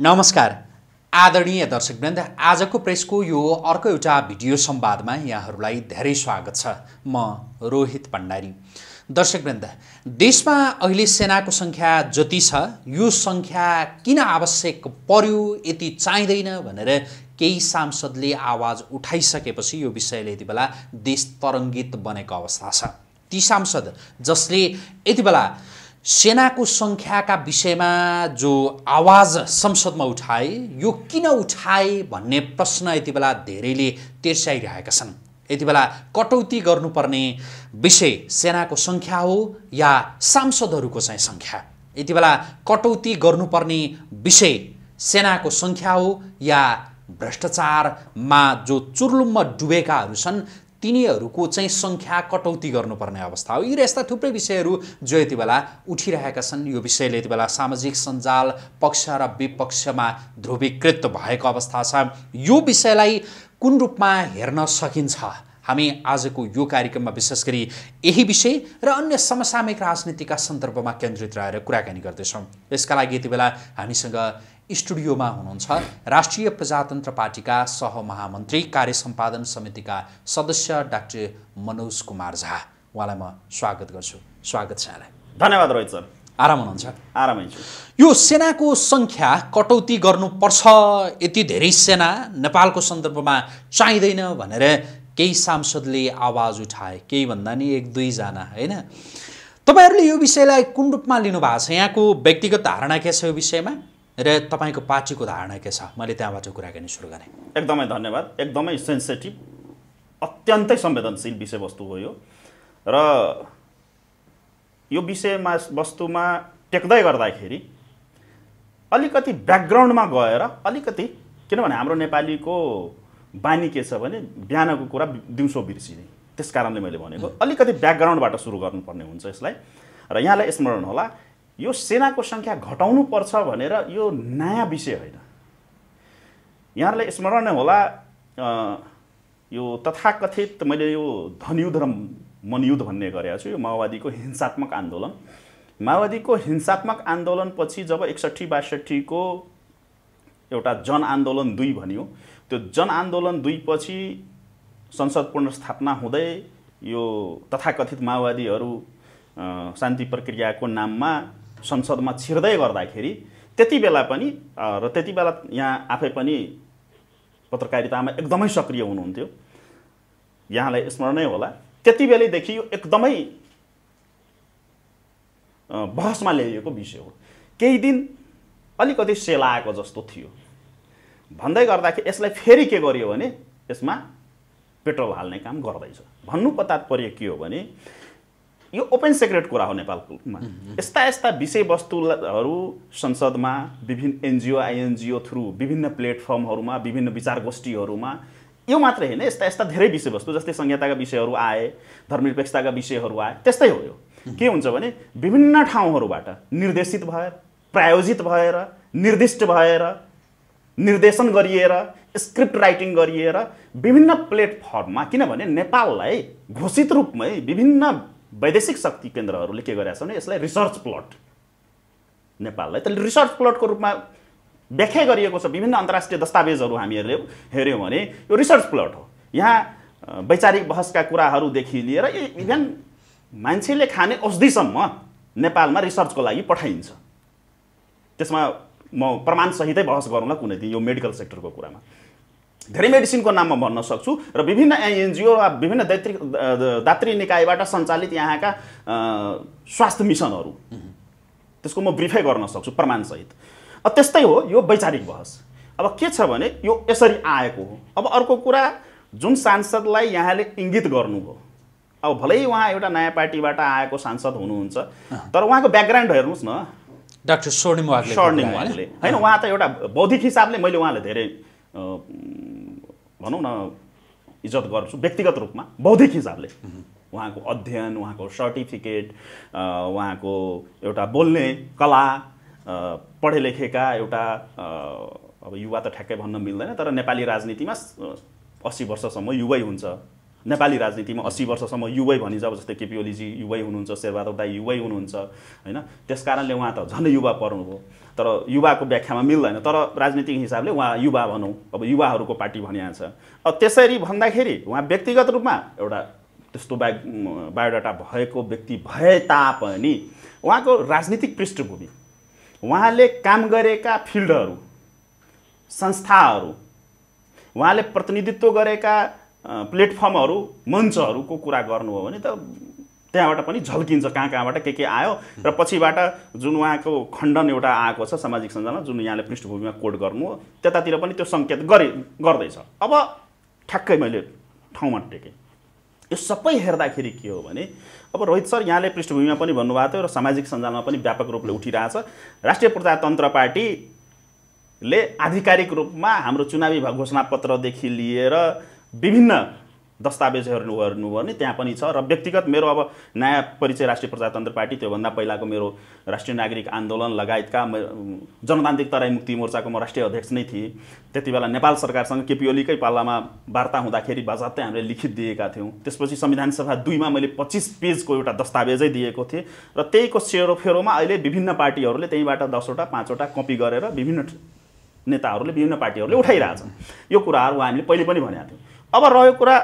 नमस्कार आदरणीय दर्शकवृन्द आजको प्रेसको यो अर्को एउटा भिडियो संवादमा यहाँहरूलाई धेरै स्वागत छ म रोहित पण्डारी दर्शकवृन्द देशमा अहिले सेनाको सङ्ख्या जति छ यो सङ्ख्या किन आवश्यक पर्यो यति चाहिँदैन भनेर केही सांसदले आवाज उठाइसकेपछि यो विषयले यति बेला देश तरङ्गित बनेको अवस्था छ ती सांसद जसले यति बेला सेनाको सङ्ख्याका विषयमा जो आवाज संसदमा उठाए यो किन उठाए भन्ने प्रश्न यति बेला धेरैले तेर्स्याइरहेका छन् यति बेला कटौती गर्नुपर्ने विषय सेनाको सङ्ख्या हो या सांसदहरूको चाहिँ सङ्ख्या यति बेला कटौती गर्नुपर्ने विषय सेनाको सङ्ख्या हो या भ्रष्टाचारमा जो चुर्लुम्म डुबेकाहरू छन् तिनीहरूको चाहिँ सङ्ख्या कटौती गर्नुपर्ने अवस्था हो यी र यस्ता थुप्रै विषयहरू जो यति बेला उठिरहेका छन् यो विषयले यति बेला सामाजिक सञ्जाल पक्ष र विपक्षमा ध्रुवीकृत भएको अवस्था छ यो विषयलाई कुन रूपमा हेर्न सकिन्छ हामी आजको यो कार्यक्रममा विशेष गरी यही विषय र अन्य समसामयिक राजनीतिका सन्दर्भमा केन्द्रित रहेर कुराकानी गर्दैछौँ यसका लागि यति बेला हामीसँग स्टुडियोमा हुनुहुन्छ राष्ट्रिय प्रजातन्त्र पार्टीका सहमहामन्त्री कार्य सम्पादन समितिका सदस्य डाक्टर मनोज कुमार झा उहाँलाई म स्वागत गर्छु स्वागत छ यहाँलाई धन्यवाद रोहित सर आराम हुनुहुन्छ आरामै छु यो सेनाको सङ्ख्या कटौती गर्नुपर्छ यति धेरै सेना नेपालको सन्दर्भमा चाहिँदैन भनेर केही सांसदले आवाज उठाए केही भन्दा नि एक दुईजना होइन तपाईँहरूले यो विषयलाई कुन रूपमा लिनुभएको छ यहाँको व्यक्तिगत धारणा के छ यो विषयमा र तपाईँको पार्टीको धारणा के छ मैले त्यहाँबाट कुराकानी सुरु गरेँ एकदमै धन्यवाद एकदमै सेन्सेटिभ अत्यन्तै संवेदनशील विषयवस्तु हो यो र यो विषयमा वस्तुमा टेक्दै गर्दाखेरि अलिकति ब्याकग्राउन्डमा गएर अलिकति किनभने हाम्रो नेपालीको बानी के छ भने बिहानको कुरा दिउँसो बिर्सिने त्यस कारणले मैले भनेको अलिकति ब्याकग्राउन्डबाट सुरु गर्नुपर्ने हुन्छ यसलाई र यहाँलाई स्मरण होला यो सेनाको सङ्ख्या घटाउनुपर्छ भनेर यो नयाँ विषय होइन यहाँहरूलाई स्मरण नै होला यो तथाकथित मैले यो धनयुद्ध र मनयुद्ध भन्ने गरेको छु यो माओवादीको हिंसात्मक आन्दोलन माओवादीको हिंसात्मक आन्दोलनपछि जब एकसट्ठी बासठीको एउटा जनआन्दोलन दुई भनियो त्यो जनआन्दोलन दुईपछि संसद पुनर्स्थापना हुँदै यो तथाकथित माओवादीहरू शान्ति प्रक्रियाको नाममा संसदमा छिर्दै गर्दाखेरि त्यति बेला पनि र त्यति बेला यहाँ आफै पनि पत्रकारितामा एकदमै सक्रिय हुनुहुन्थ्यो यहाँलाई स्मरणै होला त्यति बेलैदेखि यो एकदमै बहसमा ल्याइएको विषय हो केही दिन अलिकति सेलाएको जस्तो थियो भन्दै गर्दाखेरि यसलाई फेरि के गरियो भने यसमा पेट्रोल हाल्ने काम गर्दैछ भन्नुको तात्पर्य के हो भने यो ओपन सेक्रेट कुरा हो नेपालमा यस्ता यस्ता विषयवस्तुहरू संसदमा विभिन्न एनजिओ आइएनजिओ थ्रु विभिन्न प्लेटफर्महरूमा विभिन्न विचार गोष्ठीहरूमा यो मात्रै होइन यस्ता यस्ता धेरै विषयवस्तु जस्तै संहिताका विषयहरू आए धर्मनिरपेक्षताका विषयहरू आए त्यस्तै हो यो के हुन्छ भने विभिन्न ठाउँहरूबाट निर्देशित भएर प्रायोजित भएर निर्दिष्ट भएर निर्देशन गरिएर स्क्रिप्ट राइटिङ गरिएर विभिन्न प्लेटफर्ममा किनभने नेपाललाई घोषित रूपमै विभिन्न वैदेशिक शक्ति केन्द्रहरूले के गरेका छन् यसलाई रिसर्च प्लट नेपाललाई त्यसले रिसर्च प्लटको रूपमा व्याख्या गरिएको छ विभिन्न अन्तर्राष्ट्रिय दस्तावेजहरू हामीहरूले हेऱ्यौँ भने यो रिसर्च प्लट हो यहाँ वैचारिक बहसका कुराहरूदेखि लिएर इभेन मान्छेले खाने औषधिसम्म नेपालमा रिसर्चको लागि पठाइन्छ त्यसमा म प्रमाणसहितै बहस गरौँला कुनै दिन यो मेडिकल सेक्टरको कुरामा धेरै मेडिसिनको नाममा भन्न सक्छु र विभिन्न एनजिओ वा विभिन्न दैत्री दात्री निकायबाट सञ्चालित यहाँका स्वास्थ्य मिसनहरू त्यसको म ब्रिफै गर्न सक्छु प्रमाणसहित त्यस्तै हो यो वैचारिक बहस अब के छ भने यो यसरी आएको हो अब अर्को कुरा जुन सांसदलाई यहाँले इङ्गित गर्नुभयो अब भलै उहाँ एउटा नयाँ पार्टीबाट आएको सांसद हुनुहुन्छ तर उहाँको ब्याकग्राउन्ड हेर्नुहोस् न डाक्टर स्वर्णिम स्वर्णिम उहाँले होइन उहाँ त एउटा बौद्धिक हिसाबले मैले उहाँलाई धेरै भनौँ न इज्जत गर्छु व्यक्तिगत रूपमा बौद्धिक हिसाबले उहाँको अध्ययन उहाँको सर्टिफिकेट उहाँको एउटा बोल्ने कला पढे लेखेका एउटा अब युवा त ठ्याक्कै भन्न मिल्दैन तर नेपाली राजनीतिमा अस्सी वर्षसम्म युवै हुन्छ नेपाली राजनीतिमा अस्सी वर्षसम्म युवै भनिन्छ अब जस्तै केपी ओलीजी युवै हुनुहुन्छ शेरबहादुर दाई युवै हुनुहुन्छ होइन त्यस कारणले उहाँ त झन् युवा हो तर युवाको व्याख्यामा मिल्दैन तर राजनीतिक हिसाबले उहाँ युवा भनौँ अब युवाहरूको पार्टी भनिहाल्छ छ अब त्यसरी भन्दाखेरि उहाँ व्यक्तिगत रूपमा एउटा त्यस्तो बा बायोडाटा भएको व्यक्ति भए तापनि उहाँको राजनीतिक पृष्ठभूमि उहाँले काम गरेका फिल्डहरू संस्थाहरू उहाँले प्रतिनिधित्व गरेका प्लेटफर्महरू मञ्चहरूको कुरा गर्नु हो भने त त्यहाँबाट पनि झल्किन्छ कहाँ कहाँबाट के के आयो र पछिबाट जुन उहाँको खण्डन एउटा आएको छ सामाजिक सञ्जालमा जुन यहाँले पृष्ठभूमिमा कोड गर्नु हो त्यतातिर पनि त्यो सङ्केत गरे गर्दैछ अब ठ्याक्कै मैले ठाउँमा टेकेँ यो सबै हेर्दाखेरि के हो भने अब रोहित सर यहाँले पृष्ठभूमिमा पनि भन्नुभएको थियो र सामाजिक सञ्जालमा पनि व्यापक रूपले उठिरहेछ राष्ट्रिय प्रजातन्त्र पार्टीले आधिकारिक रूपमा हाम्रो चुनावी घोषणापत्रदेखि लिएर विभिन्न दस्तावेजहरू हेर्नु भने त्यहाँ पनि छ र व्यक्तिगत मेरो अब नयाँ परिचय राष्ट्रिय प्रजातन्त्र पार्टी त्योभन्दा पहिलाको मेरो राष्ट्रिय नागरिक आन्दोलन लगायतका जनतान्त्रिक तराई मुक्ति मोर्चाको म राष्ट्रिय अध्यक्ष नै थिएँ त्यति बेला नेपाल सरकारसँग केपी ओलीकै पालामा वार्ता हुँदाखेरि बाजातै हामीले लिखित दिएका थियौँ त्यसपछि संविधान सभा दुईमा मैले पच्चिस पेजको एउटा दस्तावेजै दिएको थिएँ र त्यहीको सेरोफेरोमा अहिले विभिन्न पार्टीहरूले त्यहीँबाट दसवटा पाँचवटा कपी गरेर विभिन्न नेताहरूले विभिन्न पार्टीहरूले उठाइरहेछन् यो कुराहरू हामीले पहिले पनि भनेका थियौँ अब रह्यो कुरा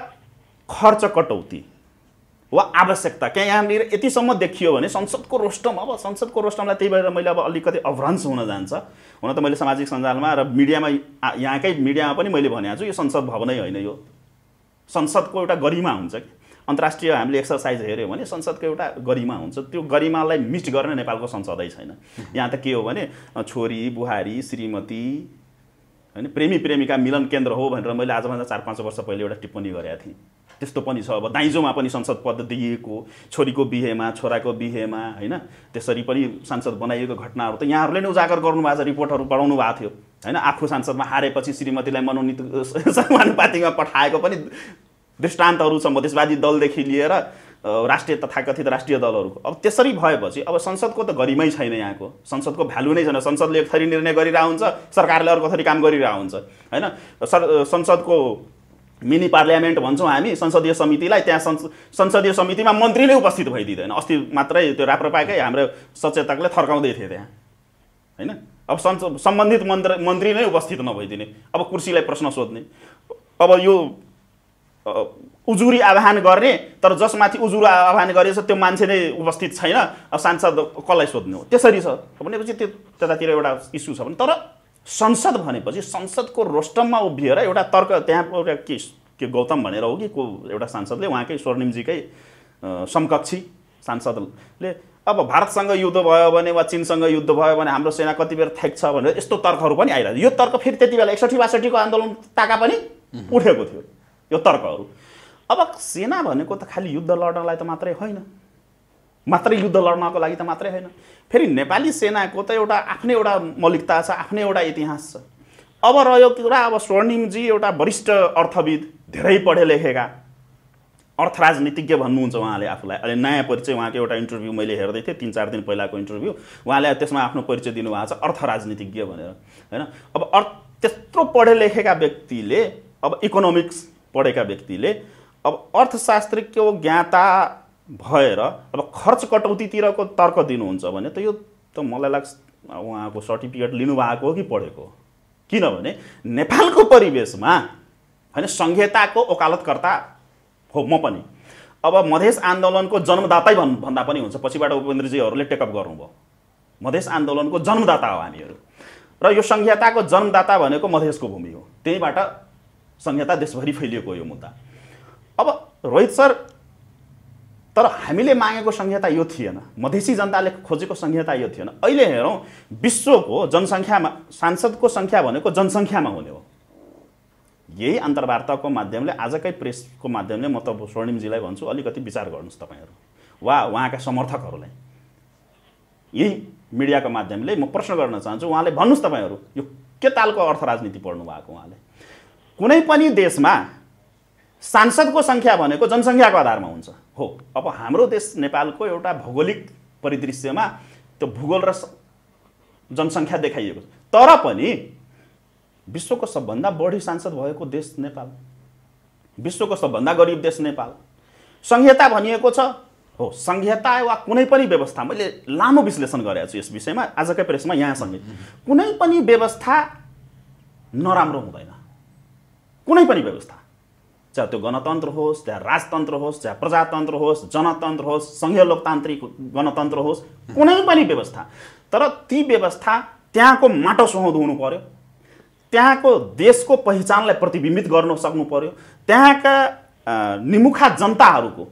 खर्च कटौती वा आवश्यकता क्या यहाँनिर यतिसम्म देखियो भने संसदको रोस्टम अब संसदको रोस्टमलाई त्यही भएर मैले अब अलिकति अभ्रंश हुन जान्छ हुन त मैले सामाजिक सञ्जालमा र मिडियामा यहाँकै मिडियामा पनि मैले भनेको छु यो संसद भवनै होइन यो संसदको एउटा गरिमा हुन्छ कि अन्तर्राष्ट्रिय हामीले एक्सर्साइज हेऱ्यौँ भने संसदको एउटा गरिमा हुन्छ त्यो गरिमालाई मिट गर्न नेपालको संसदै छैन यहाँ त के हो भने छोरी बुहारी श्रीमती होइन प्रेमी प्रेमिका मिलन केन्द्र हो भनेर मैले आजभन्दा चार पाँच वर्ष पहिले एउटा टिप्पणी गरेका थिएँ त्यस्तो पनि छ अब दाइजोमा पनि संसद पद दिइएको छोरीको बिहेमा छोराको बिहेमा होइन त्यसरी पनि सांसद बनाइएको घटनाहरू त यहाँहरूले नै उजागर गर्नुभएको छ रिपोर्टहरू पढाउनु भएको थियो होइन आफू सांसदमा हारेपछि श्रीमतीलाई मनोनित समानुपातिमा पठाएको पनि दृष्टान्तहरू छ मधेसवादी दलदेखि लिएर राष्ट्रिय तथाकथित राष्ट्रिय दलहरूको अब त्यसरी भएपछि अब संसदको त गरिमै छैन यहाँको संसदको भ्यालु नै छैन संसदले एक थरी निर्णय गरिरहेको हुन्छ सरकारले अर्को थरी काम गरिरहेको हुन्छ होइन सर संसदको मिनी पार्लियामेन्ट भन्छौँ हामी संसदीय समितिलाई त्यहाँ संस संसदीय समितिमा मन्त्री नै उपस्थित भइदिँदैन अस्ति मात्रै त्यो राप्रपाकै हाम्रो सचेतकले थर्काउँदै थिए त्यहाँ होइन अब संस सम्बन्धित मन्त्र मन्त्री नै उपस्थित नभइदिने अब कुर्सीलाई प्रश्न सोध्ने अब यो उजुरी आह्वान गर्ने तर जसमाथि उजुरी आह्वान गरेछ त्यो मान्छे नै उपस्थित छैन सांसद कसलाई सोध्ने हो त्यसरी छ भनेपछि त्यो त्यतातिर एउटा इस्यु छ भने तर संसद भनेपछि संसदको रोस्टममा उभिएर एउटा तर्क त्यहाँ एउटा के के गौतम भनेर हो कि को एउटा सांसदले उहाँकै स्वर्णिमजीकै समकक्षी सांसदले अब भारतसँग युद्ध भयो भने वा चिनसँग युद्ध भयो भने हाम्रो सेना कति बेर थ्याक्छ भनेर यस्तो तर्कहरू पनि आइरहेको यो तर्क फेरि त्यति बेला एकसठी बासठीको आन्दोलन ताका पनि उठेको थियो यो तर्कहरू अब सेना भनेको त खालि युद्ध लड्नलाई त मात्रै होइन मात्रै युद्ध लड्नको लागि त मात्रै होइन फेरि नेपाली सेनाको त एउटा आफ्नै एउटा मौलिकता छ आफ्नै एउटा इतिहास छ अब रह्यो कुरा अब स्वर्णिमजी एउटा वरिष्ठ अर्थविद धेरै पढे लेखेका अर्थ राजनीतिज्ञ भन्नुहुन्छ उहाँले आफूलाई अहिले नयाँ परिचय उहाँको एउटा इन्टरभ्यू मैले हेर्दै थिएँ तिन चार दिन पहिलाको इन्टरभ्यू उहाँले त्यसमा आफ्नो परिचय दिनुभएको छ अर्थ राजनीतिज्ञ भनेर होइन अब अर्थ त्यत्रो पढे लेखेका व्यक्तिले अब इकोनोमिक्स पढेका व्यक्तिले अब अर्थशास्त्रको ज्ञाता भएर अब खर्च कटौतीतिरको तर्क दिनुहुन्छ भने त यो त मलाई लाग्छ उहाँको सर्टिफिकेट लिनुभएको हो कि पढेको किनभने नेपालको परिवेशमा होइन सङ्घीयताको ओकालतकर्ता हो म पनि अब मधेस आन्दोलनको जन्मदातै भन् भन्दा पनि हुन्छ पछिबाट उपेन्द्रजीहरूले टेकअप गर्नुभयो मधेस आन्दोलनको जन्मदाता हो हामीहरू र यो सङ्घीयताको जन्मदाता भनेको मधेसको भूमि हो त्यहीँबाट सङ्घीयता देशभरि फैलिएको यो मुद्दा रोहित सर तर हामीले मागेको संहिता यो थिएन मधेसी जनताले खोजेको संहिता यो थिएन अहिले हेरौँ विश्वको जनसङ्ख्यामा सांसदको सङ्ख्या भनेको जनसङ्ख्यामा हुने हो यही अन्तर्वार्ताको माध्यमले आजकै प्रेसको माध्यमले म त स्वर्णिमजीलाई भन्छु अलिकति विचार गर्नुहोस् तपाईँहरू वा उहाँका समर्थकहरूलाई यही मिडियाको माध्यमले म प्रश्न गर्न चाहन्छु उहाँले भन्नुहोस् तपाईँहरू यो के तालको अर्थ राजनीति पढ्नु भएको उहाँले कुनै पनि देशमा सांसदको सङ्ख्या भनेको जनसङ्ख्याको आधारमा हुन्छ हो अब हाम्रो देश नेपालको एउटा भौगोलिक परिदृश्यमा त्यो भूगोल र जनसङ्ख्या देखाइएको छ तर पनि विश्वको सबभन्दा बढी सांसद भएको देश नेपाल विश्वको सबभन्दा गरिब देश नेपाल संहिता भनिएको छ हो संहिता वा कुनै पनि व्यवस्था मैले लामो विश्लेषण गरेको छु यस विषयमा आजकै प्रेसमा यहाँसँगै कुनै पनि व्यवस्था नराम्रो हुँदैन कुनै पनि व्यवस्था चाहे त्यो गणतन्त्र होस् चाहे राजतन्त्र होस् चाहे प्रजातन्त्र होस् जनतन्त्र होस् सङ्घीय लोकतान्त्रिक गणतन्त्र होस् कुनै पनि व्यवस्था तर ती व्यवस्था त्यहाँको माटो सुहाउँदो हुनु पऱ्यो त्यहाँको देशको पहिचानलाई प्रतिबिम्बित गर्न सक्नु पऱ्यो त्यहाँका निमुखा जनताहरूको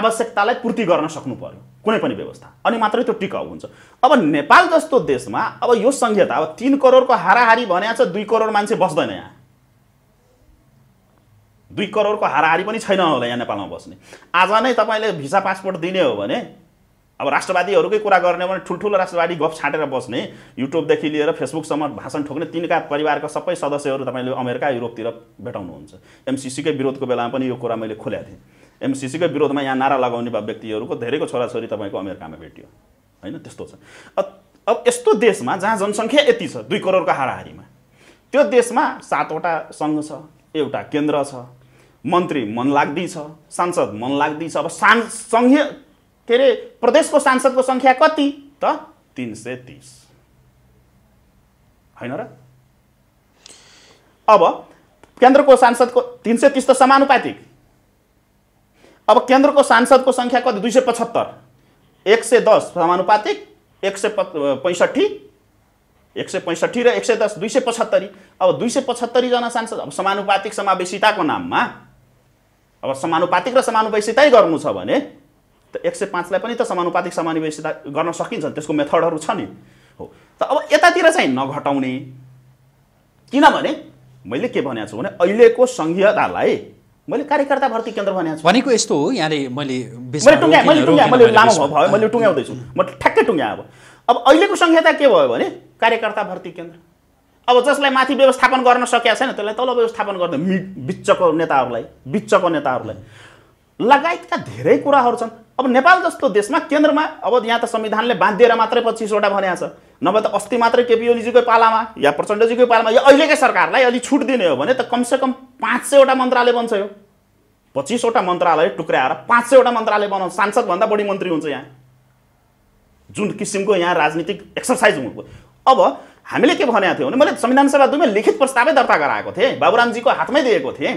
आवश्यकतालाई पूर्ति गर्न सक्नु पऱ्यो कुनै पनि व्यवस्था अनि मात्रै त्यो टिकाउ हुन्छ अब नेपाल जस्तो देशमा अब यो संहिता अब तिन करोडको हाराहारी भन्या छ दुई करोड मान्छे बस्दैन यहाँ दुई करोडको हाराहारी पनि छैन होला यहाँ नेपालमा बस्ने आज नै तपाईँले भिसा पासपोर्ट दिने हो भने अब राष्ट्रवादीहरूकै कुरा गर्ने हो भने ठुल्ठुलो राष्ट्रवादी गफ छाटेर बस्ने युट्युबदेखि लिएर फेसबुकसम्म भाषण ठोक्ने तिनका परिवारका सबै सदस्यहरू तपाईँले अमेरिका युरोपतिर भेटाउनुहुन्छ एमसिसीकै विरोधको बेलामा पनि यो कुरा मैले खोलेको थिएँ एमसिसीकै विरोधमा यहाँ नारा लगाउने व्यक्तिहरूको धेरैको छोराछोरी तपाईँको अमेरिकामा भेटियो होइन त्यस्तो छ अब यस्तो देशमा जहाँ जनसङ्ख्या यति छ दुई करोडको हाराहारीमा त्यो देशमा सातवटा सङ्घ छ एउटा केन्द्र छ मन्त्री मन लाग्दैछ सांसद मन लाग्दैछ अब सां सङ्घीय के अरे प्रदेशको सांसदको सङ्ख्या कति त तिन सय तिस होइन र अब केन्द्रको सांसदको तिन सय तिस त समानुपातिक अब केन्द्रको सांसदको सङ्ख्या कति दुई सय पचहत्तर एक सय दस समानुपातिक एक सय पैँसठी एक सय पैँसठी र एक सय दस दुई सय पचहत्तरी अब दुई सय पचहत्तरीजना सांसद अब समानुपातिक समावेशिताको नाममा अब समानुपातिक र समानुपातिसितै गर्नु छ भने त एक सय पाँचलाई पनि त समानुपातिक समानुपातिसिता गर्न सकिन्छ त्यसको मेथडहरू छ नि हो त अब यतातिर चाहिँ नघटाउने किनभने मैले के भनेको छु भने अहिलेको सङ्घीयतालाई मैले कार्यकर्ता भर्ती केन्द्र भनेको छु भनेको यस्तो हो यहाँले मैले मैले लामो मैले टुङ्ग्याउँदैछु म ठ्याक्कै टुङ्ग्याएँ अब अब अहिलेको सङ्घीयता के भयो भने कार्यकर्ता भर्ती केन्द्र अब जसलाई माथि व्यवस्थापन गर्न सकेका छैन त्यसलाई तल व्यवस्थापन गर्ने मि बिचको नेताहरूलाई बिचको नेताहरूलाई लगायतका धेरै कुराहरू छन् अब नेपाल जस्तो देशमा केन्द्रमा अब यहाँ त संविधानले बाँधिएर मात्रै पच्चिसवटा भनेको छ नभए त अस्ति मात्रै केपी ओलीजीकै पालामा या प्रचण्डजीकै पालामा या अहिलेकै सरकारलाई अलि छुट दिने हो भने त कमसेकम पाँच सयवटा मन्त्रालय बन्छ यो पच्चिसवटा मन्त्रालय टुक्राएर पाँच सयवटा मन्त्रालय बनाउँछ सांसदभन्दा बढी मन्त्री हुन्छ यहाँ जुन किसिमको यहाँ राजनीतिक एक्सर्साइज हुनु अब हामीले के भनेको थियौँ भने मैले संविधान सभा दुईमा लिखित प्रस्तावै दर्ता गराएको थिएँ बाबुरामजीको हातमै दिएको थिएँ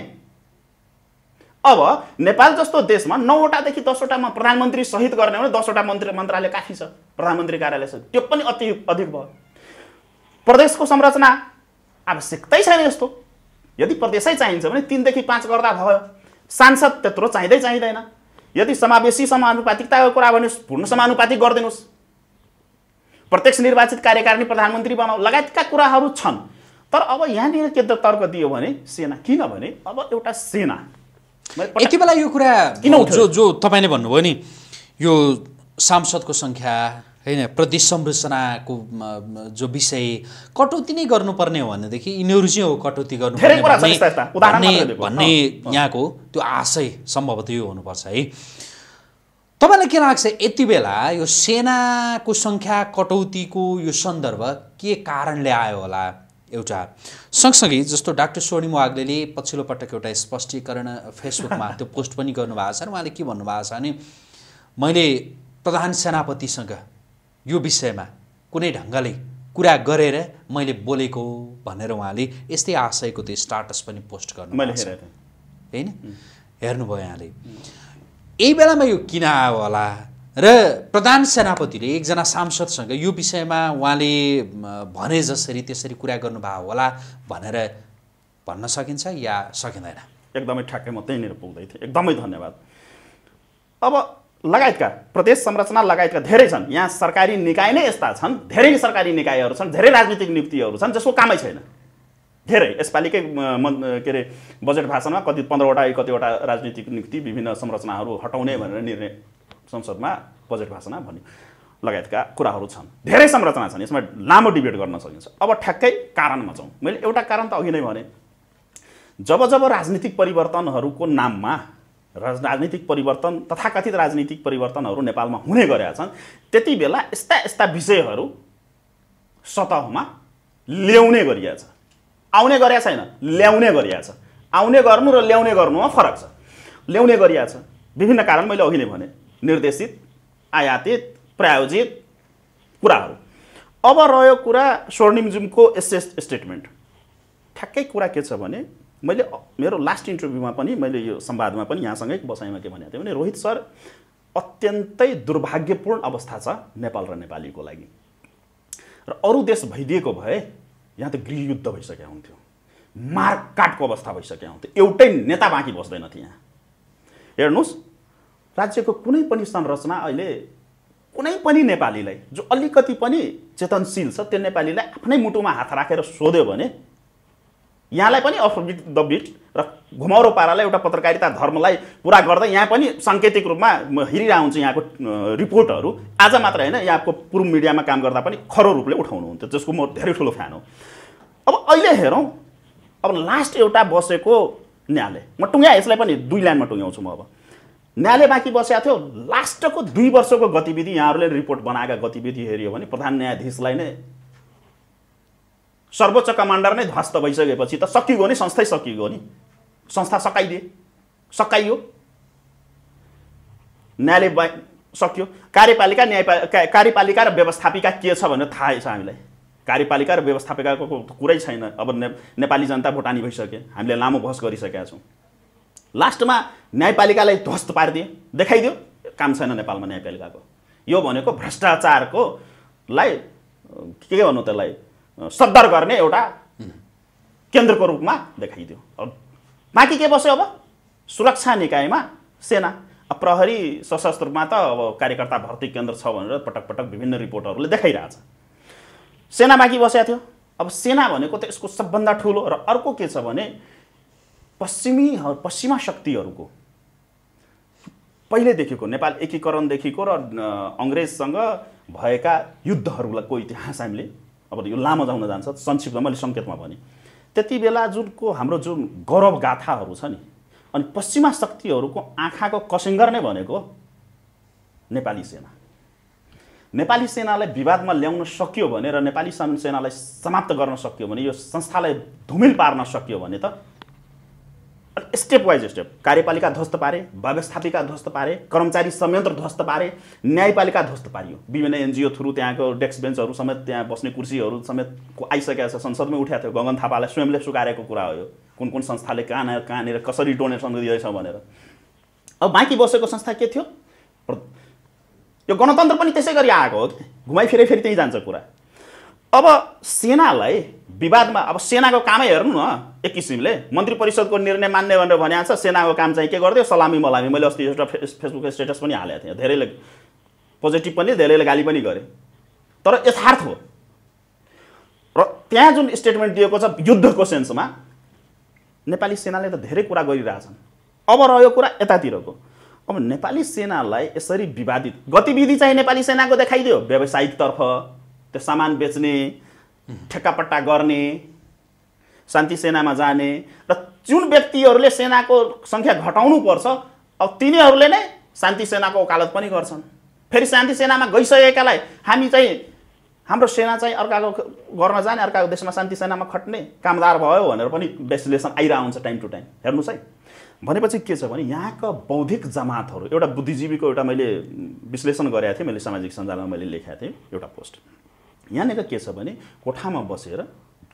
अब नेपाल जस्तो देशमा नौवटादेखि दसवटामा प्रधानमन्त्री सहित गर्ने हो भने दसवटा मन्त्री मन्त्रालय काफी छ प्रधानमन्त्री कार्यालय छ त्यो पनि अति अधिक भयो प्रदेशको संरचना आवश्यकतै छैन यस्तो यदि प्रदेशै चाहिन्छ भने तिनदेखि पाँच गर्दा भयो सांसद त्यत्रो चाहिँदै चाहिँदैन यदि समावेशी समानुपातिकताको कुरा भने पूर्ण समानुपातिक गरिदिनुहोस् प्रत्यक्ष निर्वाचित कार्यकारिणी प्रधानमन्त्री बनाऊ लगायतका कुराहरू छन् तर अब यहाँनिर के तर्क दियो भने सेना किनभने अब एउटा सेना यति बेला यो कुरा किन जो जो तपाईँले भन्नुभयो नि यो सांसदको सङ्ख्या होइन प्रदेश संरचनाको जो विषय कटौती नै गर्नुपर्ने हो भनेदेखि यिनीहरू चाहिँ हो कटौती गर्नु भन्ने यहाँको त्यो आशय सम्भवतः यो हुनुपर्छ है तपाईँलाई के लाग्छ यति बेला यो सेनाको सङ्ख्या कटौतीको यो सन्दर्भ के कारणले आयो होला एउटा सँगसँगै जस्तो डाक्टर स्वर्णिम वाग्ले पछिल्लो पटक एउटा स्पष्टीकरण फेसबुकमा त्यो पोस्ट पनि गर्नुभएको छ र उहाँले के भन्नुभएको छ भने मैले प्रधान सेनापतिसँग यो विषयमा कुनै ढङ्गले कुरा गरेर मैले बोलेको भनेर उहाँले यस्तै आशयको त्यो स्टाटस पनि पोस्ट गर्नु होइन हेर्नुभयो यहाँले यही बेलामा यो किन आयो होला र प्रधान सेनापतिले एकजना सांसदसँग यो विषयमा उहाँले भने जसरी त्यसरी कुरा गर्नुभयो होला भनेर भन्न सकिन्छ या सकिँदैन एकदमै ठ्याक्कै म त्यहीँनिर पुग्दै थिएँ एकदमै धन्यवाद अब लगायतका प्रदेश संरचना लगायतका धेरै छन् यहाँ सरकारी निकाय नै यस्ता छन् धेरै सरकारी निकायहरू छन् धेरै राजनीतिक नियुक्तिहरू छन् जसको कामै छैन धेरै यसपालिकै के अरे बजेट भाषणमा कति पन्ध्रवटा कतिवटा राजनीतिक निम्ति विभिन्न संरचनाहरू हटाउने भनेर निर्णय संसदमा बजेट भाषणमा भन्यो लगायतका कुराहरू छन् धेरै संरचना छन् यसमा लामो डिबेट गर्न सकिन्छ अब ठ्याक्कै कारणमा जाउँ मैले एउटा कारण त अघि नै भने जब जब राजनीतिक परिवर्तनहरूको नाममा राजनीतिक परिवर्तन तथाकथित राजनीतिक परिवर्तनहरू नेपालमा हुने गरेका छन् त्यति बेला यस्ता यस्ता विषयहरू सतहमा ल्याउने गरिएछ आउने गरिया छैन ल्याउने गरिया छ आउने गर्नु र ल्याउने गर्नुमा फरक छ ल्याउने गरिया छ विभिन्न कारण मैले अघि नै भने निर्देशित आयातित प्रायोजित कुराहरू अब रह्यो कुरा स्वर्णिमजुमको एसेस स्टेटमेन्ट ठ्याक्कै कुरा के छ भने मैले मेरो लास्ट इन्टरभ्यूमा पनि मैले यो संवादमा पनि यहाँसँगै बसाइमा के भनेको थिएँ भने रोहित सर अत्यन्तै दुर्भाग्यपूर्ण अवस्था छ नेपाल र नेपालीको लागि र अरू देश भइदिएको भए यहाँ त गृहयुद्ध भइसकेको हुन्थ्यो मारकाटको अवस्था भइसकेको हुन्थ्यो एउटै नेता बाँकी बस्दैन थियो यहाँ हेर्नुहोस् राज्यको कुनै पनि संरचना अहिले कुनै पनि नेपालीलाई जो अलिकति पनि चेतनशील छ त्यो नेपालीलाई आफ्नै मुटुमा हात राखेर सोध्यो भने यहाँलाई पनि अफ द बिट घुमाउरो पारालाई एउटा पत्रकारिता धर्मलाई पुरा गर्दै यहाँ पनि साङ्केतिक रूपमा हेरिरहेको हुन्छ यहाँको रिपोर्टहरू आज मात्र होइन यहाँको पूर्व मिडियामा काम गर्दा पनि खरो रूपले उठाउनुहुन्छ जसको म धेरै ठुलो फ्यान हो अब अहिले हेरौँ अब लास्ट एउटा बसेको न्यायालय म टुङ्गा यसलाई पनि दुई लाइनमा टुङ्ग्याउँछु म अब न्यायालय बाँकी बसेको थियो लास्टको दुई वर्षको गतिविधि यहाँहरूले रिपोर्ट बनाएका गतिविधि हेऱ्यो भने प्रधान न्यायाधीशलाई नै सर्वोच्च कमान्डर नै ध्वस्त भइसकेपछि त सकिगयो नि संस्थै सकिगयो नि संस्था सकाइदिए सकाइयो न्यायालय बा सक्यो कार्यपालिका न्यायपालिका कार्यपालिका र व्यवस्थापिका के छ भनेर थाहै छ हामीलाई कार्यपालिका र व्यवस्थापिकाको कुरै छैन अब ने नेपाली जनता भोटानी भइसक्यो हामीले लामो बहस गरिसकेका छौँ लास्टमा न्यायपालिकालाई ध्वस्त पारिदिए देखाइदियो काम छैन नेपालमा न्यायपालिकाको यो भनेको भ्रष्टाचारको लाई के के भन्नु त्यसलाई सद्दर गर्ने एउटा केन्द्रको रूपमा देखाइदियो अब बाँकी के बस्यो अब सुरक्षा निकायमा सेना प्रहरी सशस्त्रमा त अब कार्यकर्ता भर्ती केन्द्र छ भनेर पटक पटक विभिन्न रिपोर्टहरूले देखाइरहेछ सेना बाँकी बसेको थियो अब सेना भनेको त यसको सबभन्दा ठुलो र अर्को के छ भने पश्चिमी पश्चिमा शक्तिहरूको पहिल्यैदेखिको नेपाल एकीकरणदेखिको र अङ्ग्रेजसँग भएका युद्धहरूको इतिहास हामीले अब यो लामो जाउन जान्छ संक्षिप्त मैले सङ्केतमा भने त्यति बेला जुनको हाम्रो जुन गौरव गाथाहरू छ नि अनि पश्चिमा शक्तिहरूको आँखाको कसिङ्गर नै भनेको नेपाली सेना नेपाली सेनालाई विवादमा ल्याउन सकियो भने र नेपाली सेनालाई समाप्त गर्न सकियो भने यो संस्थालाई धुमिल पार्न सकियो भने त स्टेप वाइज स्टेप कार्यपालिका ध्वस्त पारे व्यवस्थापिका ध्वस्त पारे कर्मचारी संयन्त्र ध्वस्त पारे न्यायपालिका ध्वस्त पारियो विभिन्न एनजिओ थ्रु त्यहाँको डेस्क बेन्चहरू समेत त्यहाँ बस्ने कुर्सीहरू समेत आइसकेको छ संसदमै उठाएको थियो गगन थापालाई स्वयंले सुकारेको कुरा हो कुन कुन संस्थाले कहाँ कहाँनिर कसरी डोनेसन दिँदैछ भनेर अब बाँकी बसेको संस्था के थियो यो गणतन्त्र पनि त्यसै गरी आएको हो घुमाइ फेरि फेरि त्यहीँ जान्छ कुरा अब सेनालाई विवादमा अब सेनाको कामै हेर्नु न एक किसिमले मन्त्री परिषदको निर्णय मान्ने भनेर भने छ सेनाको काम चाहिँ के गरिदियो सलामी मलामी मैले अस्ति एउटा फेस फेसबुकको स्टेटस पनि हालेको थिएँ धेरैले पोजिटिभ पनि धेरैले गाली पनि गरेँ तर यथार्थ हो र त्यहाँ जुन स्टेटमेन्ट दिएको छ युद्धको सेन्समा नेपाली सेनाले त धेरै कुरा गरिरहेछन् अब रह्यो कुरा यतातिरको अब नेपाली सेनालाई यसरी विवादित गतिविधि चाहिँ नेपाली सेनाको देखाइदियो व्यावसायिकतर्फ त्यो सामान बेच्ने ठेक्कापट्टा गर्ने शान्ति सेनामा जाने र जुन व्यक्तिहरूले सेनाको सङ्ख्या घटाउनु पर्छ अब तिनीहरूले नै शान्ति सेनाको वकालत पनि गर्छन् फेरि शान्ति सेनामा गइसकेकालाई हामी चाहिँ हाम्रो सेना चाहिँ अर्काको गर्न जाने अर्काको देशमा शान्ति सेनामा खट्ने कामदार भयो भनेर पनि विश्लेषण आइरहेको हुन्छ टाइम टु टाइम हेर्नुहोस् है भनेपछि के छ भने यहाँका बौद्धिक जमातहरू एउटा बुद्धिजीवीको एउटा मैले विश्लेषण गरेको थिएँ मैले सामाजिक सञ्जालमा मैले लेखेको थिएँ एउटा पोस्ट यहाँनिर के छ भने कोठामा बसेर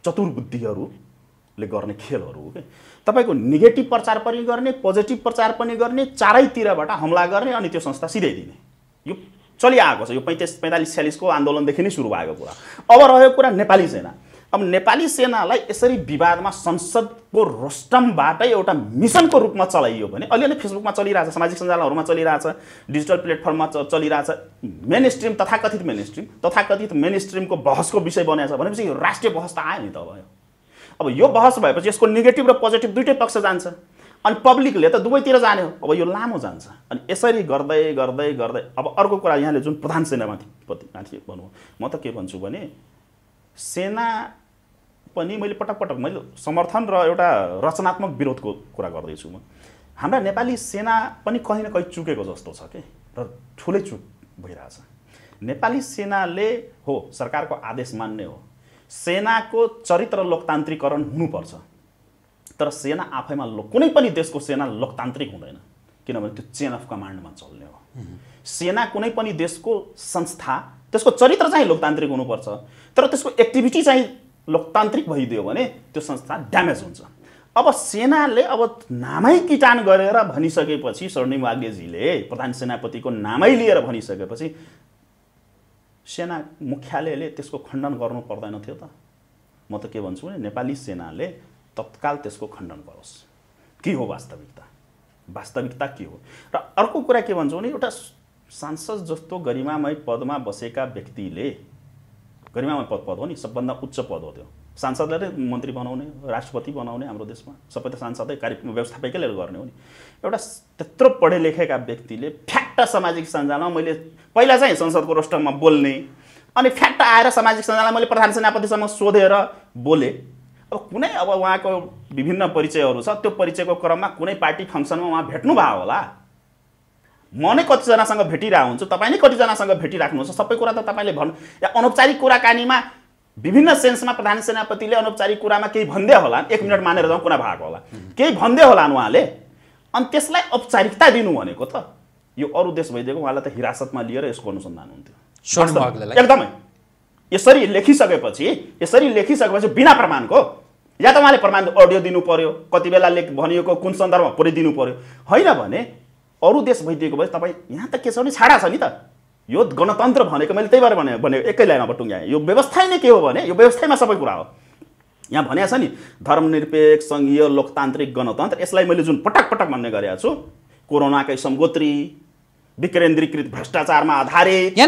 चतुर्बुद्धिहरूले गर्ने खेलहरू हो कि तपाईँको नेगेटिभ प्रचार पनि गर्ने पोजिटिभ प्रचार पनि गर्ने चारैतिरबाट हमला गर्ने अनि त्यो संस्था दिने यो चलिआएको छ यो पैँतिस पैँतालिस छ्यालिसको आन्दोलनदेखि नै सुरु भएको कुरा अब रह्यो कुरा नेपाली सेना अब नेपाली सेनालाई यसरी विवादमा संसदको रोस्टमबाटै एउटा मिसनको रूपमा चलाइयो भने अलिअलि फेसबुकमा चलिरहेछ सामाजिक सञ्जालहरूमा चलिरहेछ डिजिटल प्लेटफर्ममा चलिरहेछ मेन स्ट्रिम तथाकथित मेन स्ट्रिम तथाकथित मेन स्ट्रिमको बहसको विषय बनाएछ भनेपछि यो राष्ट्रिय बहस त आयो नि त भयो अब यो बहस भएपछि यसको नेगेटिभ र पोजिटिभ दुइटै पक्ष जान्छ अनि पब्लिकले त दुवैतिर जाने हो अब यो लामो जान्छ अनि यसरी गर्दै गर्दै गर्दै अब अर्को कुरा यहाँले जुन प्रधान सेनामाथि माथि भन्नुभयो म त के भन्छु भने सेना पनि मैले पटक पटक मैले समर्थन र एउटा रचनात्मक विरोधको कुरा गर्दैछु म हाम्रा नेपाली सेना पनि कहीँ न कहीँ चुकेको जस्तो छ कि र ठुलै चुक भइरहेछ नेपाली सेनाले हो सरकारको आदेश मान्ने हो सेनाको चरित्र लोकतान्त्रिकरण हुनुपर्छ तर सेना आफैमा लो कुनै पनि देशको सेना लोकतान्त्रिक हुँदैन किनभने त्यो चेन अफ कमान्डमा चल्ने हो सेना कुनै पनि देशको संस्था त्यसको चरित्र चाहिँ लोकतान्त्रिक हुनुपर्छ तर त्यसको एक्टिभिटी चाहिँ लोकतान्त्रिक भइदियो भने त्यो संस्था ड्यामेज हुन्छ अब सेनाले अब नामै किटान गरेर भनिसकेपछि स्वर्णिम वाग्यजीले प्रधान सेनापतिको नामै लिएर भनिसकेपछि सेना मुख्यालयले त्यसको खण्डन गर्नु पर्दैन थियो त म त के भन्छु भने नेपाली सेनाले तत्काल त्यसको खण्डन गरोस् के हो वास्तविकता वास्तविकता के हो र अर्को कुरा के भन्छु भने एउटा सांसद जस्तो गरिमामय पदमा बसेका व्यक्तिले गरिमामय पद पद हो नि सबभन्दा उच्च पद हो त्यो सांसदलाई नै मन्त्री बनाउने राष्ट्रपति बनाउने हाम्रो देशमा सबै त सांसदै कार्य व्यवस्थापकैले गर्ने हो नि एउटा त्यत्रो पढे लेखेका व्यक्तिले फ्याक्टा सामाजिक सञ्जालमा मैले पहिला चाहिँ संसदको रोस्टरमा बोल्ने अनि फ्याक्टा आएर सामाजिक सञ्जालमा मैले प्रधान सेनापतिसम्म सोधेर बोलेँ अब कुनै अब उहाँको विभिन्न परिचयहरू छ त्यो परिचयको क्रममा कुनै पार्टी फङ्सनमा उहाँ भेट्नुभयो होला म नै कतिजनासँग भेटिरहेको हुन्छु तपाईँ नै कतिजनासँग भेटिराख्नुहुन्छ सबै कुरा त तपाईँले भन्नु या अनौपचारिक कुराकानीमा विभिन्न सेन्समा प्रधान सेनापतिले अनौपचारिक कुरामा केही भन्दै होला एक मिनट मानेर जाउँ कुरा भएको होला केही भन्दै होलान् उहाँले अनि त्यसलाई औपचारिकता दिनु भनेको त यो अरू देश भइदिएको उहाँलाई त हिरासतमा लिएर यसको अनुसन्धान हुन्थ्यो एकदमै यसरी लेखिसकेपछि यसरी लेखिसकेपछि बिना प्रमाणको या त उहाँले प्रमाण अडियो दिनु पर्यो कति बेला लेख भनिएको कुन सन्दर्भमा पुरै दिनु पर्यो होइन भने अरू देश भइदिएको भए तपाईँ यहाँ त के छ भने छाडा छ नि त यो गणतन्त्र भनेको मैले त्यही भएर भने भने एकै लाइनमा अब यो व्यवस्था नै के हो भने यो व्यवस्थामा सबै कुरा हो यहाँ भनेको छ नि धर्मनिरपेक्ष सङ्घीय लोकतान्त्रिक गणतन्त्र यसलाई मैले जुन पटक पटक भन्ने गरेको छु कोरोनाकै सङ्गोत्री विकेन्द्रीकृत भ्रष्टाचारमा आधारित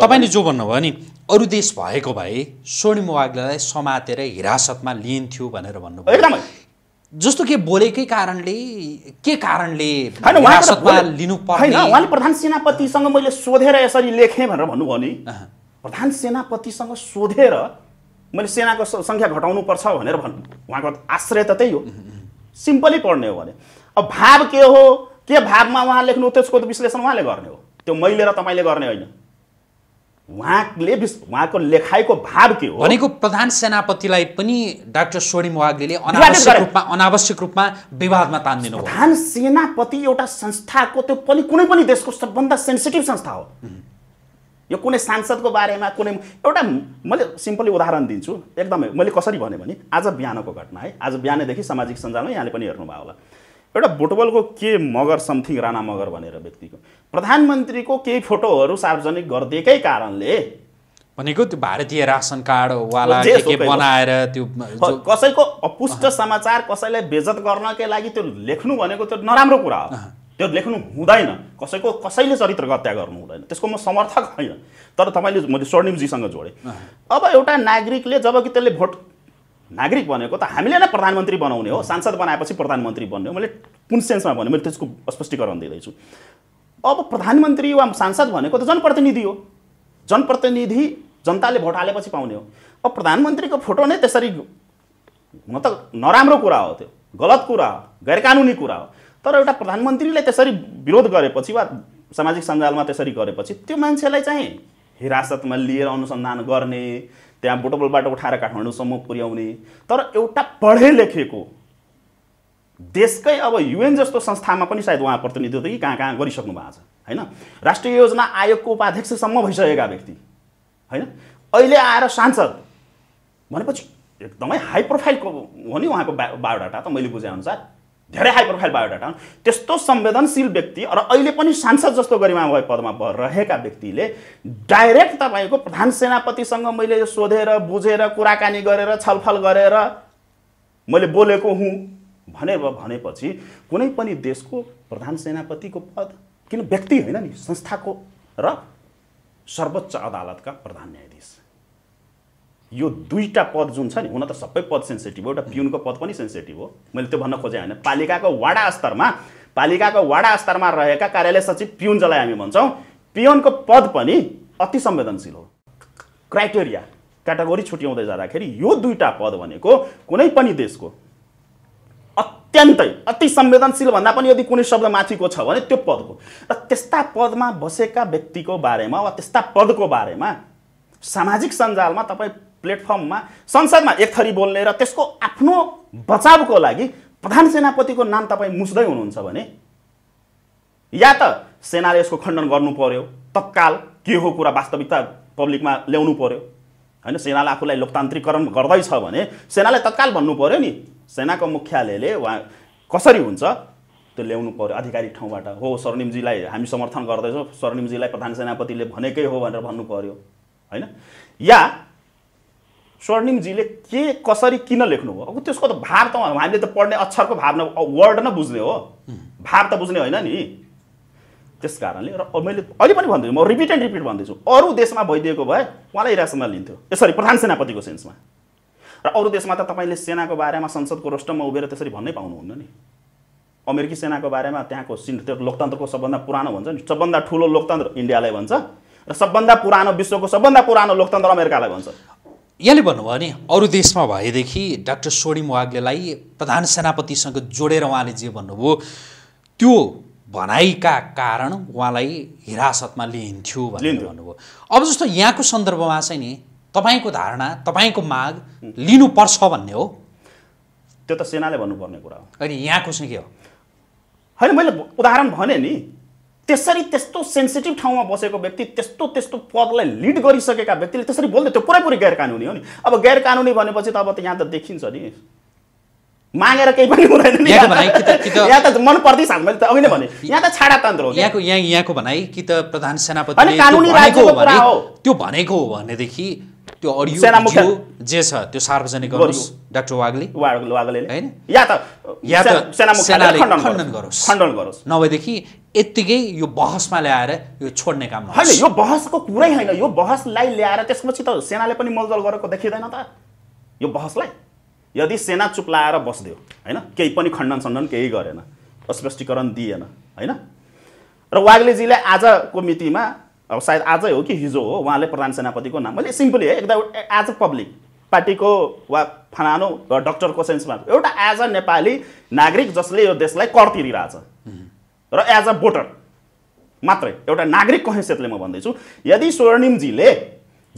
तपाईँले जो भन्नुभयो नि अरू देश भएको भए स्वर्णिम वाग्लालाई समातेर हिरासतमा लिइन्थ्यो भनेर भन्नुभयो एकदमै जस्तो के बोलेकै कारणले के कारणले उहाँले प्रधान सेनापतिसँग मैले सोधेर यसरी लेखेँ भनेर भन्नुभयो नि प्रधान सेनापतिसँग सोधेर मैले सेनाको सङ्ख्या घटाउनुपर्छ भनेर भन्नु उहाँको आश्रय त त्यही हो सिम्पली पढ्ने हो भने अब भाव के हो के भावमा उहाँ लेख्नु त्यसको त विश्लेषण उहाँले गर्ने हो त्यो मैले र तपाईँले गर्ने होइन उहाँले उहाँको लेखाइको भाव के हो भनेको प्रधान सेनापतिलाई पनि डाक्टर स्वर्णिम वाग्ले अनावश्यक रूपमा अनावश्यक रूपमा विवादमा तानिदिनु प्रधान सेनापति एउटा संस्थाको त्यो पनि कुनै पनि देशको सबभन्दा सेन्सिटिभ संस्था हो यो कुनै सांसदको बारेमा कुनै एउटा मैले सिम्पली उदाहरण दिन्छु एकदमै मैले कसरी भने आज बिहानको घटना है आज बिहानदेखि सामाजिक सञ्जालमा यहाँले पनि हेर्नुभयो होला एउटा बोटबलको के मगर समथिङ राणा मगर भनेर व्यक्तिको प्रधानमन्त्रीको केही फोटोहरू सार्वजनिक गरिदिएकै कारणले भनेको त्यो भारतीय रासन कार्ड के के बनाएर त्यो कसैको अपुष्ट समाचार कसैलाई बेजत गर्नकै लागि त्यो लेख्नु भनेको त्यो नराम्रो कुरा हो त्यो लेख्नु हुँदैन कसैको कसैले चरित्र हत्या गर्नु हुँदैन त्यसको म समर्थक होइन तर तपाईँले मैले स्वर्णिमजीसँग जोडेँ अब एउटा नागरिकले जब कि त्यसले भोट नागरिक भनेको त हामीले नै प्रधानमन्त्री बनाउने हो सांसद बनाएपछि प्रधानमन्त्री बन्ने हो मैले कुन सेन्समा भने मैले त्यसको स्पष्टीकरण दिँदैछु अब प्रधानमन्त्री वा सांसद भनेको त जनप्रतिनिधि हो जनप्रतिनिधि जनताले भोट हालेपछि पाउने हो अब प्रधानमन्त्रीको फोटो नै त्यसरी हुन त नराम्रो कुरा हो त्यो गलत कुरा हो गैर कानुनी कुरा हो तर एउटा प्रधानमन्त्रीले त्यसरी विरोध गरेपछि वा सामाजिक सञ्जालमा त्यसरी गरेपछि त्यो मान्छेलाई चाहिँ हिरासतमा लिएर अनुसन्धान गर्ने त्यहाँ बुटबलबाट उठाएर काठमाडौँसम्म पुर्याउने तर एउटा पढे लेखेको देशकै अब युएन जस्तो संस्थामा पनि सायद उहाँ प्रतिनिधित्व कि कहाँ कहाँ गरिसक्नु भएको छ होइन राष्ट्रिय योजना आयोगको उपाध्यक्षसम्म भइसकेका व्यक्ति होइन अहिले आएर सांसद भनेपछि एकदमै हाई प्रोफाइलको हो नि उहाँको बा बायोडाटा त मैले बुझेअनुसार धेरै हाई प्रोफाइल बायोडाटा त्यस्तो संवेदनशील व्यक्ति र अहिले पनि सांसद जस्तो गरिमा भए पदमा रहेका व्यक्तिले डाइरेक्ट तपाईँको प्रधान सेनापतिसँग मैले सोधेर बुझेर कुराकानी गरेर छलफल गरेर मैले बोलेको हुँ भने भनेपछि कुनै पनि देशको प्रधान सेनापतिको पद किन व्यक्ति होइन नि संस्थाको र सर्वोच्च अदालतका प्रधान न्यायाधीश यो दुईवटा पद जुन छ नि हुन त सबै पद सेन्सिटिभ हो एउटा पिउनको पद पनि सेन्सिटिभ हो मैले त्यो भन्न खोजेँ होइन पालिकाको वाडा स्तरमा पालिकाको वाडा स्तरमा रहेका कार्यालय सचिव पिउन जसलाई हामी भन्छौँ पिउनको पद पनि अति संवेदनशील हो क्राइटेरिया क्याटेगोरी छुट्याउँदै जाँदाखेरि यो दुईवटा पद भनेको कुनै पनि देशको अत्यन्तै अति संवेदनशील भन्दा पनि यदि कुनै शब्द माथिको छ भने त्यो पदको र त्यस्ता पदमा बसेका व्यक्तिको बारेमा वा त्यस्ता पदको बारेमा सामाजिक सञ्जालमा तपाईँ प्लेटफर्ममा संसदमा एक थरी बोल्ने र त्यसको आफ्नो बचावको लागि प्रधान सेनापतिको नाम तपाईँ मुस्दै हुनुहुन्छ भने या त सेनाले यसको खण्डन गर्नु पर्यो तत्काल के हो कुरा वास्तविकता पब्लिकमा ल्याउनु पर्यो होइन सेनाले आफूलाई लोकतान्त्रिकरण गर्दैछ भने सेनाले तत्काल भन्नु पर्यो नि सेनाको मुख्यालयले वा कसरी हुन्छ त्यो ल्याउनु पर्यो आधिकारिक ठाउँबाट हो स्वर्णिमजीलाई हामी समर्थन गर्दैछौँ स्वर्णिमजीलाई प्रधान सेनापतिले भनेकै हो भनेर भन्नु पर्यो होइन या स्वर्णिमजीले के कसरी किन लेख्नुभयो अब त्यसको त भार त हामीले त पढ्ने अक्षरको भाव न वर्ड न बुझ्ने हो भार त बुझ्ने होइन नि त्यस कारणले र मैले अहिले पनि भन्दैछु म रिपिट एन्ड रिपिट भन्दैछु अरू देशमा भइदिएको भए उहाँलाई हिरासतमा लिन्थ्यो यसरी प्रधान सेनापतिको सेन्समा र अरू देशमा त तपाईँले सेनाको बारेमा संसदको रोस्टममा उभिएर त्यसरी भन्नै पाउनुहुन्न नि अमेरिकी सेनाको बारेमा त्यहाँको सिन त्यो लोकतन्त्रको सबभन्दा पुरानो भन्छ नि सबभन्दा ठुलो लोकतन्त्र इन्डियालाई भन्छ र सबभन्दा पुरानो विश्वको सबभन्दा पुरानो लोकतन्त्र अमेरिकालाई भन्छ यहाँले भन्नुभयो नि अरू देशमा भएदेखि डाक्टर स्वर्णिम वाग्लेलाई प्रधान सेनापतिसँग जोडेर उहाँले जे भन्नुभयो त्यो भनाइका कारण उहाँलाई हिरासतमा लिइन्थ्यो भनेर भन्नुभयो अब जस्तो यहाँको सन्दर्भमा चाहिँ नि तपाईँको धारणा तपाईँको माग लिनुपर्छ भन्ने हो त्यो त सेनाले भन्नुपर्ने कुरा हो अनि यहाँको चाहिँ के हो होइन मैले उदाहरण भने नि त्यसरी त्यस्तो सेन्सिटिभ ठाउँमा बसेको व्यक्ति त्यस्तो त्यस्तो पदलाई लिड गरिसकेका व्यक्तिले त्यसरी बोल्दै त्यो पुरै गैर कानुनी हो नि अब गैर कानुनी भनेपछि त अब त यहाँ त देखिन्छ नि मागेर केही पनि हुँदैन नि यहाँ त मन पर्दैछ मैले त अघि नै भने यहाँ त छाडातन्त्र हो यहाँको यहाँ यहाँको भनाइ कि त प्रधान सेनापति त्यो भनेको हो भनेदेखि त्यो अडियो जे छ त्यो सार्वजनिक गर्नुहोस् डाक्टर वागले वागले होइन या त या त सेनाले खण्डन गरोस् खण्डन गरोस् नभएदेखि यत्तिकै यो बहसमा ल्याएर यो छोड्ने काम होइन यो बहसको कुरै होइन यो बहसलाई ल्याएर त्यसपछि त सेनाले पनि मलजल गरेको देखिँदैन त यो बहसलाई यदि सेना लाएर बसिदियो होइन केही पनि खण्डन सण्डन केही गरेन स्पष्टीकरण दिएन होइन र वाग्लेजीले आजको मितिमा अब सायद आजै हो कि हिजो हो उहाँले प्रधान सेनापतिको नाम मैले सिम्पली है एकदम एज अ पब्लिक पार्टीको वा फलानु डक्टरको सेन्समा एउटा एज अ नेपाली नागरिक जसले यो देशलाई कर तिरिरहेछ र एज अ भोटर मात्रै एउटा नागरिकको हैसियतले म भन्दैछु यदि स्वर्णिमजीले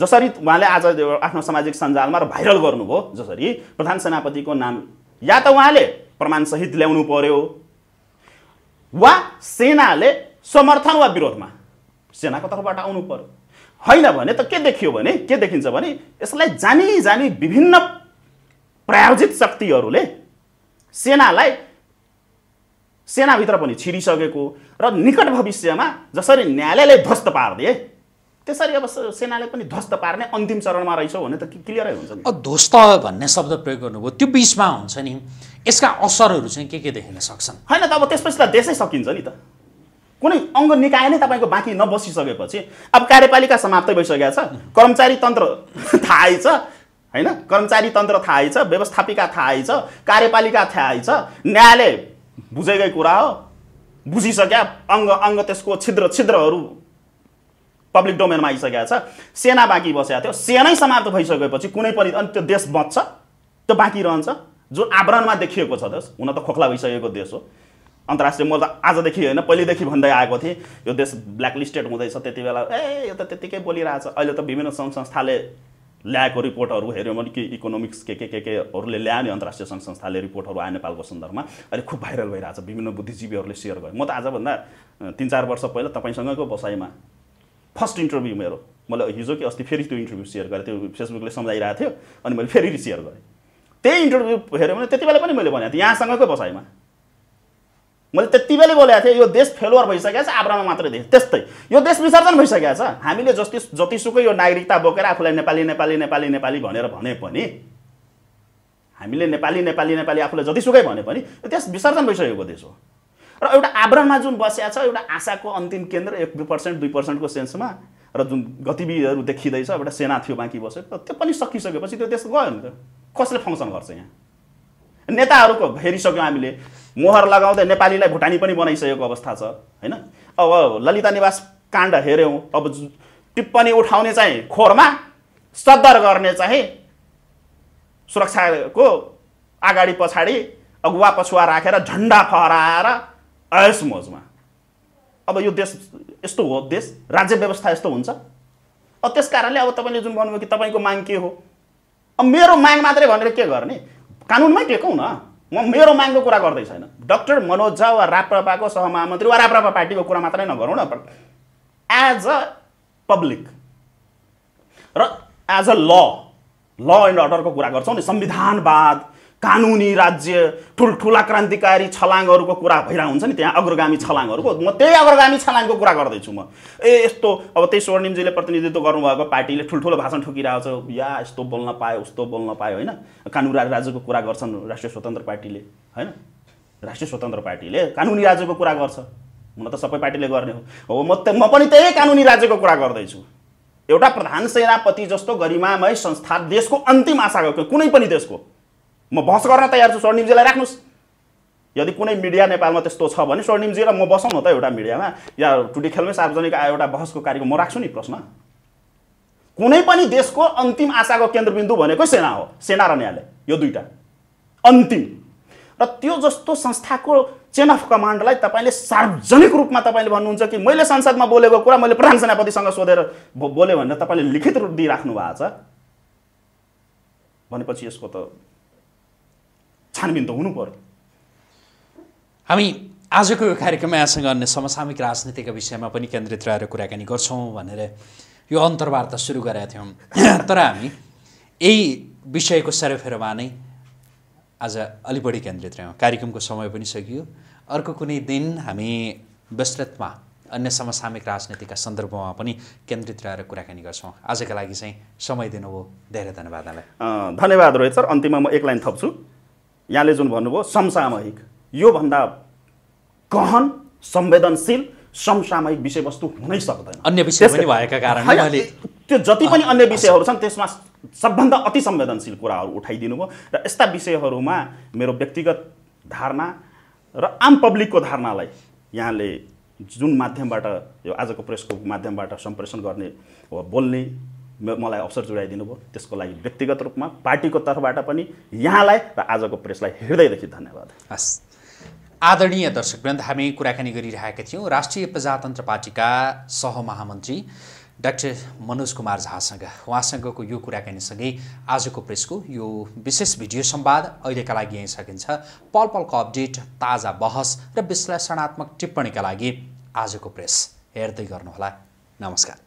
जसरी उहाँले आज आफ्नो सामाजिक सञ्जालमा र भाइरल गर्नुभयो जसरी प्रधान सेनापतिको नाम या त उहाँले प्रमाणसहित ल्याउनु पर्यो वा सेनाले समर्थन वा विरोधमा सेनाको तर्फबाट आउनु पर्यो होइन भने त के देखियो भने के देखिन्छ भने यसलाई जानी जानी विभिन्न प्रायोजित शक्तिहरूले सेनालाई सेनाभित्र पनि छिरिसकेको र निकट भविष्यमा जसरी न्यायालयले ध्वस्त पारिदिए त्यसरी अब सेनाले पनि ध्वस्त पार्ने अन्तिम चरणमा रहेछ भने त क्लियरै हुन्छ ध्वस्त भन्ने शब्द प्रयोग गर्नुभयो त्यो बिचमा हुन्छ नि यसका असरहरू चाहिँ के के देखिन सक्छन् होइन त अब त्यसपछि त देशै सकिन्छ नि त कुनै अङ्ग निकाय नै तपाईँको बाँकी नबसिसकेपछि अब कार्यपालिका समाप्त भइसकेको छ कर्मचारी तन्त्र थाहै छ होइन कर्मचारी तन्त्र थाहै छ व्यवस्थापिका थाहै छ कार्यपालिका थाहै छ न्यायालय बुझेकै कुरा हो बुझिसक्या अङ्ग अङ्ग त्यसको छिद्र छिद्रहरू पब्लिक डोमेनमा आइसकेको छ सेना बाँकी बसेको थियो सेनै समाप्त भइसकेपछि कुनै पनि अनि त्यो देश बच्छ त्यो बाँकी रहन्छ जुन आवरणमा देखिएको छ देश हुन त खोक्ला भइसकेको देश हो अन्तर्राष्ट्रिय म त आजदेखि होइन पहिलेदेखि भन्दै आएको थिएँ यो देश ब्ल्याकलिस्टेड हुँदैछ त्यति बेला ए यो त त्यतिकै बोलिरहेछ अहिले त विभिन्न सङ्घ संस्थाले ल्याएको रिपोर्टहरू हेऱ्यो भने कि इकोनोमिक्स के के के केहरूले ल्यायो नि अन्तर्राष्ट्रिय सङ्घ संस्थाले रिपोर्टहरू आयो नेपालको सन्दर्भमा अहिले खुब भाइरल भइरहेछ विभिन्न बुद्धिजीवीहरूले सेयर गरेँ म त आजभन्दा तिन चार वर्ष पहिला तपाईँसँगको बसाइमा फर्स्ट इन्टरभ्यू मेरो मैले हिजो कि अस्ति फेरि त्यो इन्टरभ्यू सेयर गरेँ त्यो फेसबुकले सम्झाइरहेको थियो अनि मैले फेरि सेयर गरेँ त्यही इन्टरभ्यू हेऱ्यो भने त्यति बेला पनि मैले भनेको थिएँ यहाँसँगको बसाइमा मैले त्यति बेलै बोलेको थिएँ यो देश फेलोअर भइसकेको छ आब्रामा मात्रै देश त्यस्तै यो देश विसर्जन भइसकेको छ हामीले जति जतिसुकै यो नागरिकता बोकेर आफूलाई नेपाली नेपाली नेपाली नेपाली भनेर भने पनि हामीले नेपाली नेपाली नेपाली आफूलाई जतिसुकै भने पनि यो देश विसर्जन भइसकेको देश हो र एउटा आवरणमा जुन बसिया छ एउटा आशाको अन्तिम केन्द्र एक दुई पर्सेन्ट दुई पर्सेन्टको सेन्समा र जुन गतिविधिहरू देखिँदैछ एउटा सेना थियो बाँकी बसेको त्यो पनि सकिसकेपछि त्यो देश गयो नि त कसले फङ्सन गर्छ यहाँ नेताहरूको हेरिसक्यौँ हामीले मोहर लगाउँदै नेपालीलाई भुटानी पनि बनाइसकेको अवस्था छ होइन अब ललिता निवास काण्ड हेऱ्यौँ अब टिप्पणी उठाउने चाहिँ खोरमा सद्दर गर्ने चाहिँ सुरक्षाको अगाडि पछाडि अगुवा पछुवा राखेर झन्डा फहराएर आयस मोजमा अब यो देश यस्तो हो देश राज्य व्यवस्था यस्तो हुन्छ अब त्यस कारणले अब तपाईँले जुन भन्नुभयो कि तपाईँको माग के हो अब मेरो माग मात्रै भनेर के गर्ने कानुनमै टेकौँ न म मेरो मागको कुरा गर्दै छैन डक्टर मनोज झा वा राप्रपाको सहमहामन्त्री वा राप्रपा पार्टीको कुरा मात्रै नगरौँ न एज अ पब्लिक र एज अ ल ल एन्ड अर्डरको कुरा गर्छौँ नि संविधानवाद कानुनी राज्य ठुल्ठुला क्रान्तिकारी छलाङहरूको कुरा भइरहेको हुन्छ नि त्यहाँ अग्रगामी छलाङहरूको म त्यही अग्रगामी छलाङको कुरा गर्दैछु म ए यस्तो अब त्यही स्वर्णिमजीले प्रतिनिधित्व गर्नुभएको पार्टीले ठुल्ठुलो भाषण ठोकिरहेको छ या यस्तो बोल्न पायो उस्तो बोल्न पायो होइन कानुनी राज्यको कुरा गर्छन् राष्ट्रिय स्वतन्त्र पार्टीले होइन राष्ट्रिय स्वतन्त्र पार्टीले कानुनी राज्यको कुरा गर्छ हुन त सबै पार्टीले गर्ने हो म त म पनि त्यही कानुनी राज्यको कुरा गर्दैछु एउटा प्रधान सेनापति जस्तो गरिमामय संस्था देशको अन्तिम आशा कुनै पनि देशको म बस गर्न तयार छु स्वर्णिमजीलाई राख्नुहोस् यदि कुनै मिडिया नेपालमा त्यस्तो छ भने स्वर्णिमजी र म बसौँ न त एउटा मिडियामा या टुटी खेलमै सार्वजनिक आयो एउटा बहसको कार्यक्रम म राख्छु नि प्रश्न कुनै पनि देशको अन्तिम आशाको केन्द्रबिन्दु भनेको सेना हो सेना र न्यायालय यो दुईवटा अन्तिम र त्यो जस्तो संस्थाको चेन अफ कमान्डलाई तपाईँले सार्वजनिक रूपमा तपाईँले भन्नुहुन्छ कि मैले संसदमा बोलेको कुरा मैले प्रधान सेनापतिसँग सोधेर बोलेँ भनेर तपाईँले लिखित रूप दिइराख्नु भएको छ भनेपछि यसको त छानबिन त हुनु पर्यो हामी आजको यो कार्यक्रममा यहाँसँग अन्य समसामिक राजनीतिका विषयमा पनि केन्द्रित रहेर कुराकानी गर्छौँ भनेर यो अन्तर्वार्ता सुरु गरेका थियौँ तर हामी यही विषयको सरफेरोमा नै आज अलि बढी केन्द्रित रह्यौँ कार्यक्रमको समय पनि सकियो अर्को कुनै दिन हामी विस्तृतमा अन्य समसामिक राजनीतिका सन्दर्भमा पनि केन्द्रित रहेर कुराकानी गर्छौँ आजका लागि चाहिँ समय दिनुभयो धेरै धन्यवाद धन्यवाद रोहित सर अन्तिममा म एक लाइन थप्छु यहाँले जुन भन्नुभयो समसामयिक योभन्दा गहन संवेदनशील समसामयिक विषयवस्तु हुनै सक्दैन अन्य विषय पनि भएका कारण त्यो जति पनि अन्य विषयहरू छन् त्यसमा सबभन्दा अति संवेदनशील कुराहरू उठाइदिनु भयो र यस्ता विषयहरूमा मेरो व्यक्तिगत धारणा र आम पब्लिकको धारणालाई यहाँले जुन माध्यमबाट यो आजको प्रेसको माध्यमबाट सम्प्रेषण गर्ने वा बोल्ने मलाई अवसर जुडाइदिनु भयो त्यसको लागि व्यक्तिगत रूपमा पार्टीको तर्फबाट पनि यहाँलाई र आजको प्रेसलाई हृदयदेखि धन्यवाद हस् आदरणीय दर्शकवृन्द हामी कुराकानी गरिरहेका थियौँ राष्ट्रिय प्रजातन्त्र पार्टीका सहमहामन्त्री डाक्टर मनोज कुमार झासँग उहाँसँगको यो कुराकानीसँगै आजको प्रेसको यो विशेष भिडियो सम्वाद अहिलेका लागि यहीँ सकिन्छ पल पलको अपडेट ताजा बहस र विश्लेषणात्मक टिप्पणीका लागि आजको प्रेस हेर्दै गर्नुहोला नमस्कार